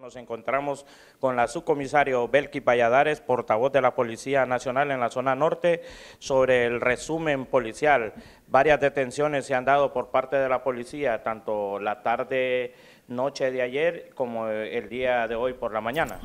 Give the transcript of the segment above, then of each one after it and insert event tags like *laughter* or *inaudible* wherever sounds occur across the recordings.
Nos encontramos con la subcomisario Belki Valladares, portavoz de la Policía Nacional en la zona norte, sobre el resumen policial. Varias detenciones se han dado por parte de la policía, tanto la tarde, noche de ayer, como eh, el día de hoy por la mañana.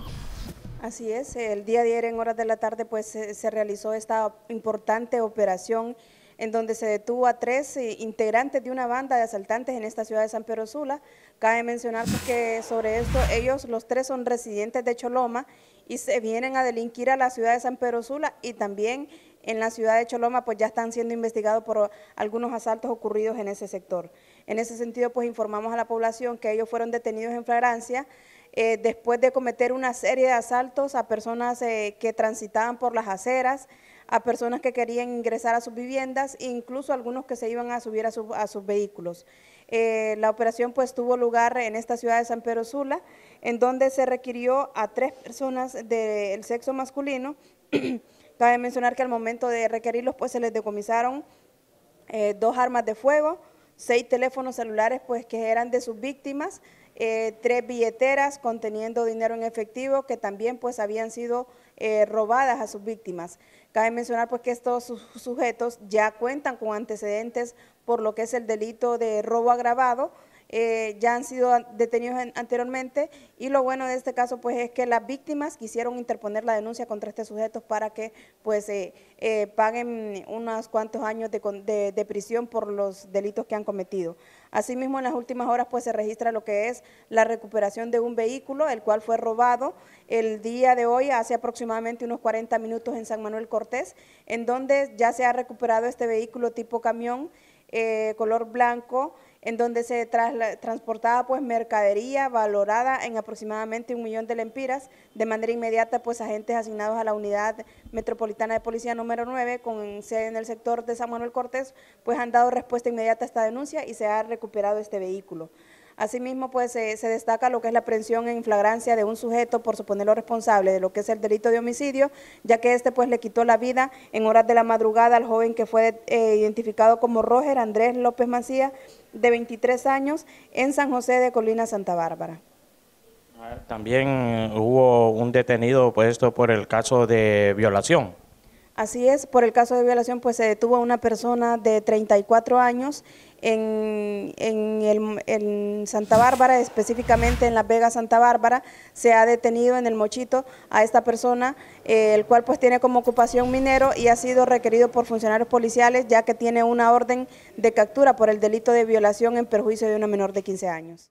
Así es, el día de ayer en horas de la tarde pues eh, se realizó esta importante operación en donde se detuvo a tres eh, integrantes de una banda de asaltantes en esta ciudad de San Pedro Sula. Cabe mencionar pues que sobre esto ellos, los tres son residentes de Choloma y se vienen a delinquir a la ciudad de San Pedro Sula y también en la ciudad de Choloma pues ya están siendo investigados por algunos asaltos ocurridos en ese sector. En ese sentido pues informamos a la población que ellos fueron detenidos en flagrancia eh, después de cometer una serie de asaltos a personas eh, que transitaban por las aceras, a personas que querían ingresar a sus viviendas e incluso algunos que se iban a subir a, sus vehículos. Eh, la operación pues tuvo lugar en esta ciudad de San Pedro Sula, en donde se requirió a tres personas del sexo masculino. *clears throat* Cabe mencionar que al momento de requerirlos pues se les decomisaron dos armas de fuego, seis teléfonos celulares pues que eran de sus víctimas, eh, tres billeteras conteniendo dinero en efectivo que también pues habían sido eh, robadas a sus víctimas. Cabe mencionar pues que estos sujetos ya cuentan con antecedentes por lo que es el delito de robo agravado, eh, ya han sido detenidos anteriormente y lo bueno de este caso pues es que las víctimas quisieron interponer la denuncia contra este sujeto para que pues eh, eh, paguen unos cuantos años de, prisión por los delitos que han cometido. Asimismo en las últimas horas pues se registra lo que es la recuperación de un vehículo el cual fue robado el día de hoy hace aproximadamente unos 40 minutos en San Manuel Cortés en donde ya se ha recuperado este vehículo tipo camión color blanco en donde se transportaba pues mercadería valorada en aproximadamente un millón de lempiras. De manera inmediata, pues agentes asignados a la unidad metropolitana de policía número 9, con sede en el sector de San Manuel Cortés, pues han dado respuesta inmediata a esta denuncia y se ha recuperado este vehículo. Asimismo, pues se, destaca lo que es la aprehensión en flagrancia de un sujeto por suponerlo responsable de lo que es el delito de homicidio, ya que este pues le quitó la vida en horas de la madrugada al joven que fue eh, identificado como Roger Andrés López Macías, de 23 años, en San José de Colina, Santa Bárbara. También eh, hubo un detenido puesto por el caso de violación. Así es, por el caso de violación, pues se detuvo a una persona de 34 años en, Santa Bárbara, específicamente en Las Vegas, Santa Bárbara, se ha detenido en el Mochito a esta persona, eh, el cual pues tiene como ocupación minero y ha sido requerido por funcionarios policiales ya que tiene una orden de captura por el delito de violación en perjuicio de una menor de 15 años.